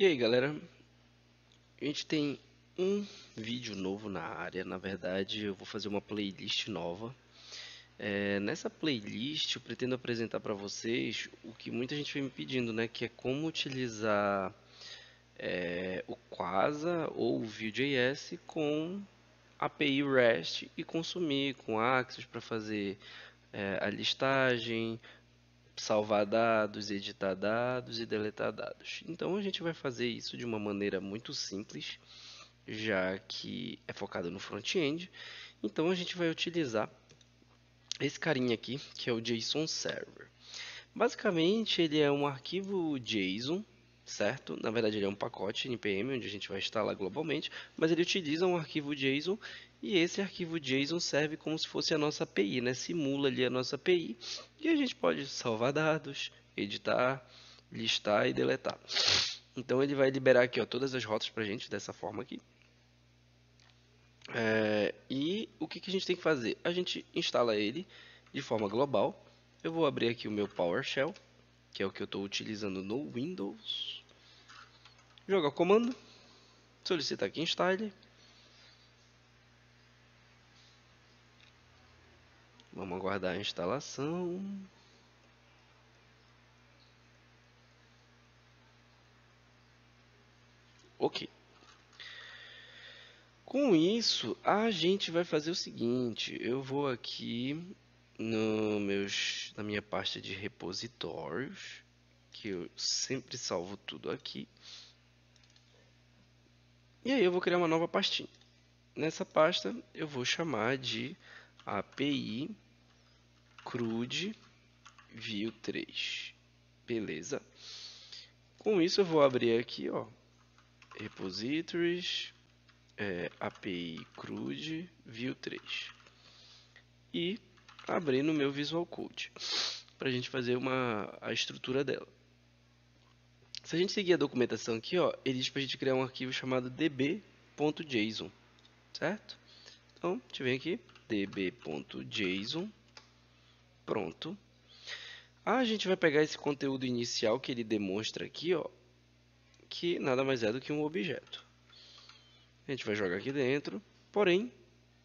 E aí galera, a gente tem um vídeo novo na área, na verdade eu vou fazer uma playlist nova. É, nessa playlist eu pretendo apresentar para vocês o que muita gente vem me pedindo, né, que é como utilizar é, o Quasa ou o Vue.js com API REST e consumir com Axios para fazer é, a listagem, salvar dados, editar dados e deletar dados. Então a gente vai fazer isso de uma maneira muito simples, já que é focado no front-end. Então a gente vai utilizar esse carinha aqui, que é o JSON Server. Basicamente ele é um arquivo JSON certo? Na verdade, ele é um pacote npm, onde a gente vai instalar globalmente, mas ele utiliza um arquivo JSON, e esse arquivo JSON serve como se fosse a nossa API, né? simula ali a nossa API, e a gente pode salvar dados, editar, listar e deletar. Então ele vai liberar aqui ó, todas as rotas para a gente dessa forma aqui. É, e o que, que a gente tem que fazer? A gente instala ele de forma global. Eu vou abrir aqui o meu PowerShell, que é o que eu estou utilizando no Windows jogar comando, solicitar aqui em style. Vamos aguardar a instalação. Ok. Com isso, a gente vai fazer o seguinte, eu vou aqui no meus, na minha pasta de repositórios, que eu sempre salvo tudo aqui. E aí eu vou criar uma nova pastinha. Nessa pasta eu vou chamar de API CRUD View 3. Beleza. Com isso eu vou abrir aqui, ó, repositories, é, API CRUD View 3. E abrir no meu Visual Code para a gente fazer uma, a estrutura dela. Se a gente seguir a documentação aqui, ó, ele diz para a gente criar um arquivo chamado db.json, certo? Então, a gente vem aqui, db.json, pronto. A gente vai pegar esse conteúdo inicial que ele demonstra aqui, ó, que nada mais é do que um objeto. A gente vai jogar aqui dentro, porém,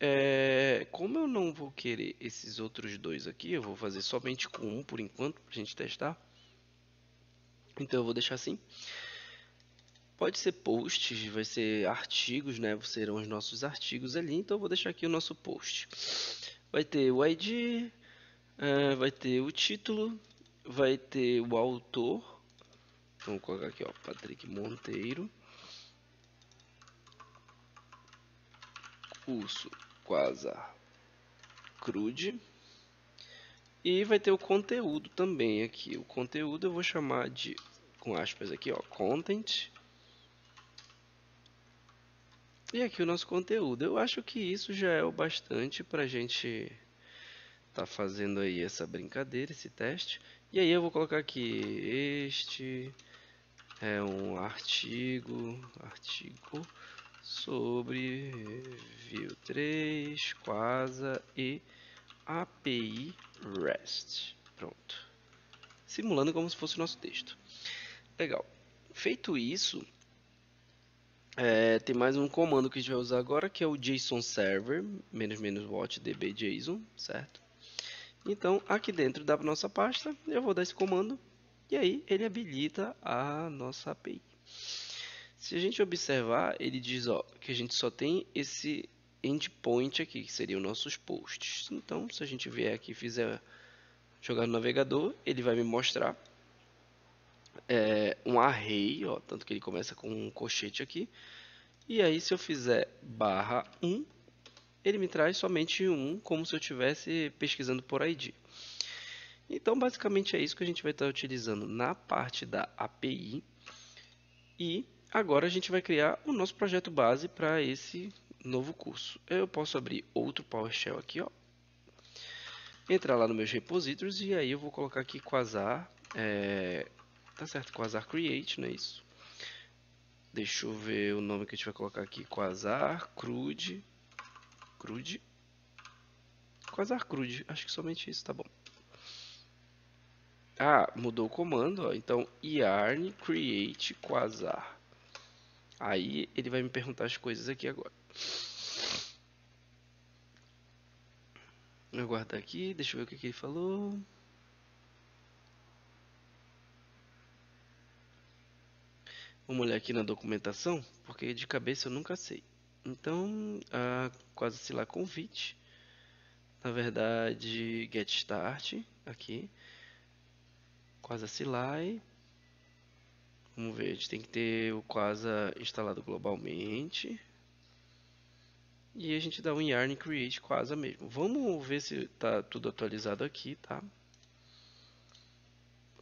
é, como eu não vou querer esses outros dois aqui, eu vou fazer somente com um por enquanto, para a gente testar. Então eu vou deixar assim. Pode ser posts, vai ser artigos, né? Serão os nossos artigos ali. Então eu vou deixar aqui o nosso post. Vai ter o ID, ah, vai ter o título, vai ter o autor. Vamos colocar aqui, ó, Patrick Monteiro. Curso Quasar Crude. E vai ter o conteúdo também aqui. O conteúdo eu vou chamar de, com aspas aqui, ó, content. E aqui o nosso conteúdo. Eu acho que isso já é o bastante para a gente tá fazendo aí essa brincadeira, esse teste. E aí eu vou colocar aqui, este é um artigo, artigo sobre Vue 3, Quasa e API REST. Pronto. Simulando como se fosse o nosso texto. Legal. Feito isso, é, tem mais um comando que a gente vai usar agora, que é o JSON Server, menos menos watch db JSON, certo? Então, aqui dentro da nossa pasta, eu vou dar esse comando, e aí ele habilita a nossa API. Se a gente observar, ele diz ó, que a gente só tem esse endpoint aqui, que seriam nossos posts. Então, se a gente vier aqui e fizer jogar no navegador, ele vai me mostrar é, um array, ó, tanto que ele começa com um cochete aqui. E aí, se eu fizer barra 1, ele me traz somente um, como se eu estivesse pesquisando por ID. Então, basicamente é isso que a gente vai estar utilizando na parte da API. E agora a gente vai criar o nosso projeto base para esse novo curso. Eu posso abrir outro PowerShell aqui, ó. Entrar lá nos meus repositories e aí eu vou colocar aqui quasar, é, tá certo, quasar create, não é isso? Deixa eu ver o nome que a gente vai colocar aqui, quasar crude, crude, quasar crude, acho que somente isso, tá bom. Ah, mudou o comando, ó. então yarn create quasar. Aí ele vai me perguntar as coisas aqui agora. Vou aguardar aqui, deixa eu ver o que, que ele falou. Vamos olhar aqui na documentação, porque de cabeça eu nunca sei. Então, a, quase se lá convite. Na verdade, get start aqui. Quase se Vamos ver, a gente tem que ter o Quasa instalado globalmente. E a gente dá um yarn create quasa mesmo. Vamos ver se tá tudo atualizado aqui, tá?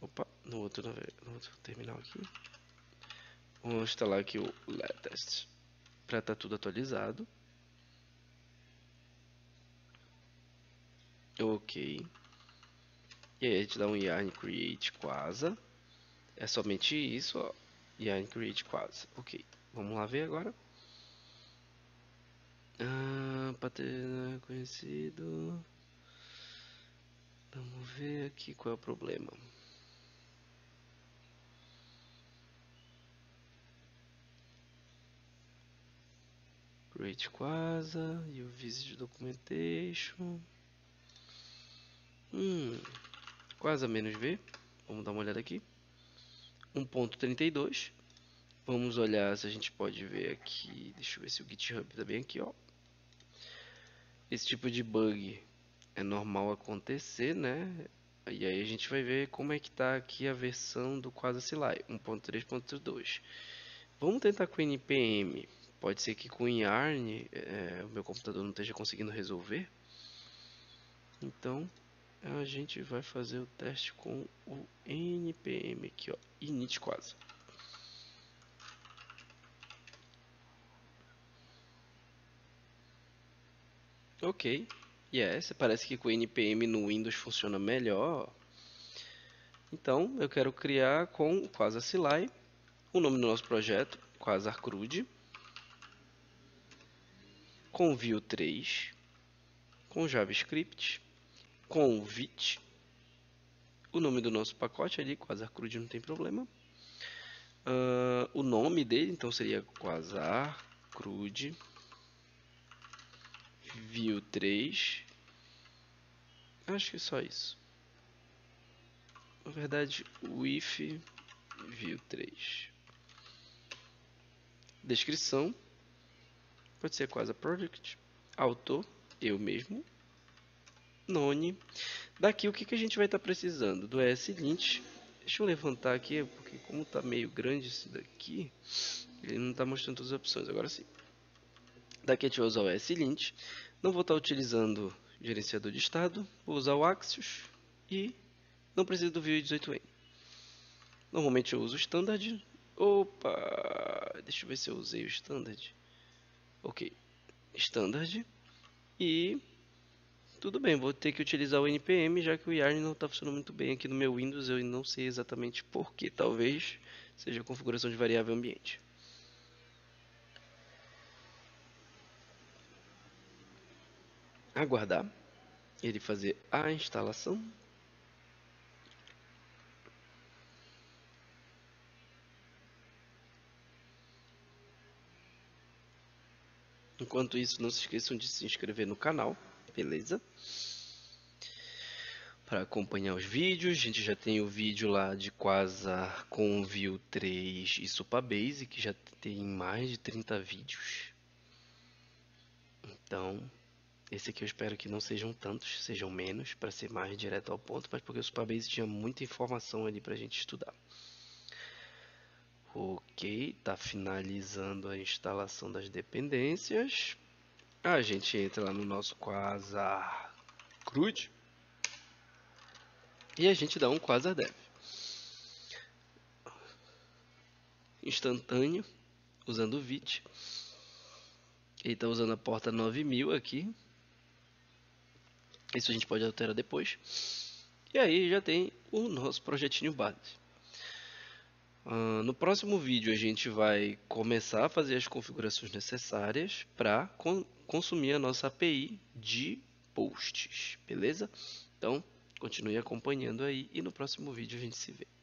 Opa, no outro, no outro terminal aqui. Vamos instalar aqui o latest para estar tá tudo atualizado. Ok. E aí a gente dá um yarn create quasa. É somente isso, ó. Yarn create quasa. Ok. Vamos lá ver agora. Ah, paterno é conhecido. Vamos ver aqui qual é o problema. Create Quasa e o Visit Documentation. Hum, Quasa menos V. Vamos dar uma olhada aqui. 1.32. Vamos olhar se a gente pode ver aqui. Deixa eu ver se o GitHub está bem aqui, ó. Esse tipo de bug é normal acontecer, né? E aí a gente vai ver como é que está aqui a versão do CLI, 1.3.2. Vamos tentar com NPM. Pode ser que com Yarn é, o meu computador não esteja conseguindo resolver. Então a gente vai fazer o teste com o NPM aqui, ó, init quase. Ok. Yes, parece que com o npm no Windows funciona melhor. Então, eu quero criar com Quasar CLI, o nome do nosso projeto, Quasar Crude, com Vue 3, com JavaScript, com Vit, o nome do nosso pacote ali, Quasar Crude não tem problema, uh, o nome dele, então seria Quasar Crude view 3. Acho que só isso. Na verdade, if view 3. Descrição. Pode ser quase a project. Autor, eu mesmo. None. Daqui o que, que a gente vai estar tá precisando? Do é seguinte. Deixa eu levantar aqui, porque como está meio grande esse daqui, ele não está mostrando todas as opções. Agora sim. Daqui a gente vai usar o S-Lint. Não vou estar utilizando gerenciador de estado, vou usar o Axios e não preciso do Vue 18n. Normalmente eu uso o Standard. Opa! Deixa eu ver se eu usei o Standard. Ok. Standard. E tudo bem, vou ter que utilizar o NPM, já que o Yarn não está funcionando muito bem aqui no meu Windows, eu não sei exatamente porquê, talvez seja a configuração de variável ambiente. aguardar ele fazer a instalação. Enquanto isso, não se esqueçam de se inscrever no canal, beleza? Para acompanhar os vídeos, a gente já tem o vídeo lá de Quasar com View 3 e Supabase, que já tem mais de 30 vídeos. Então, esse aqui eu espero que não sejam tantos, sejam menos, para ser mais direto ao ponto, mas porque o Superbase tinha muita informação ali para a gente estudar. Ok, está finalizando a instalação das dependências. A gente entra lá no nosso Quasar CRUD e a gente dá um Quasar Dev. Instantâneo, usando o VIT. Ele está usando a porta 9000 aqui, isso a gente pode alterar depois. E aí já tem o nosso projetinho base. Uh, no próximo vídeo a gente vai começar a fazer as configurações necessárias para con consumir a nossa API de posts, beleza? Então, continue acompanhando aí e no próximo vídeo a gente se vê.